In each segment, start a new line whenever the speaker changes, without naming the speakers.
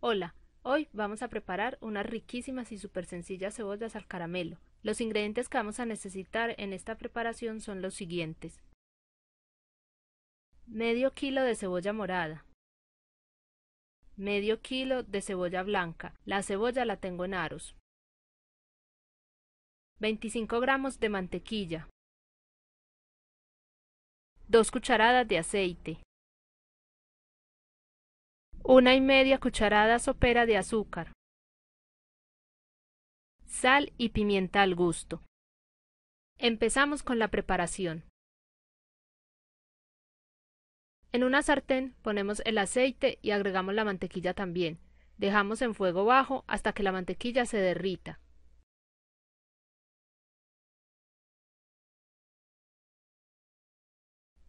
Hola, hoy vamos a preparar unas riquísimas y súper sencillas cebollas al caramelo. Los ingredientes que vamos a necesitar en esta preparación son los siguientes. Medio kilo de cebolla morada. Medio kilo de cebolla blanca. La cebolla
la tengo en aros. 25 gramos de mantequilla. 2 cucharadas de aceite una y media cucharada sopera de azúcar, sal y pimienta al gusto. Empezamos con la preparación. En una sartén
ponemos el aceite y agregamos la mantequilla también. Dejamos en fuego bajo hasta que
la mantequilla se derrita.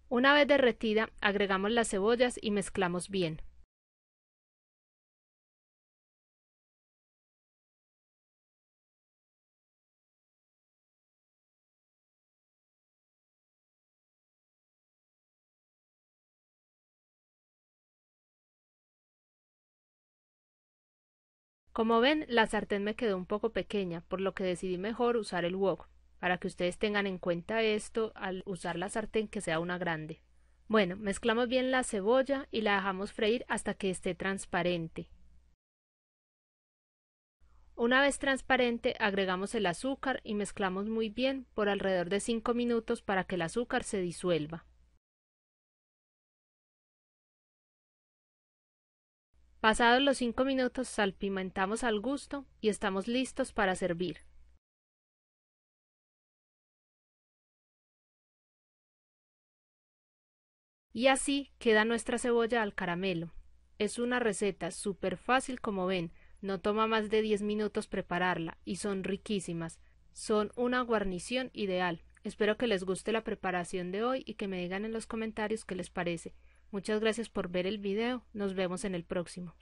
Una vez derretida, agregamos las cebollas
y mezclamos bien. Como ven,
la sartén me quedó un poco pequeña, por lo que decidí mejor usar el wok, para que ustedes tengan en cuenta esto al usar la sartén que sea una grande. Bueno, mezclamos bien la cebolla y la dejamos freír hasta que esté transparente. Una vez transparente, agregamos el azúcar y mezclamos muy bien por alrededor de 5 minutos para que el azúcar se disuelva. Pasados los cinco minutos salpimentamos al gusto
y estamos listos para servir. Y así queda nuestra
cebolla al caramelo. Es una receta súper fácil como ven, no toma más de 10 minutos prepararla y son riquísimas. Son una guarnición ideal. Espero que les guste la preparación de hoy y que me digan en los comentarios qué les parece. Muchas gracias
por ver el video, nos vemos en el próximo.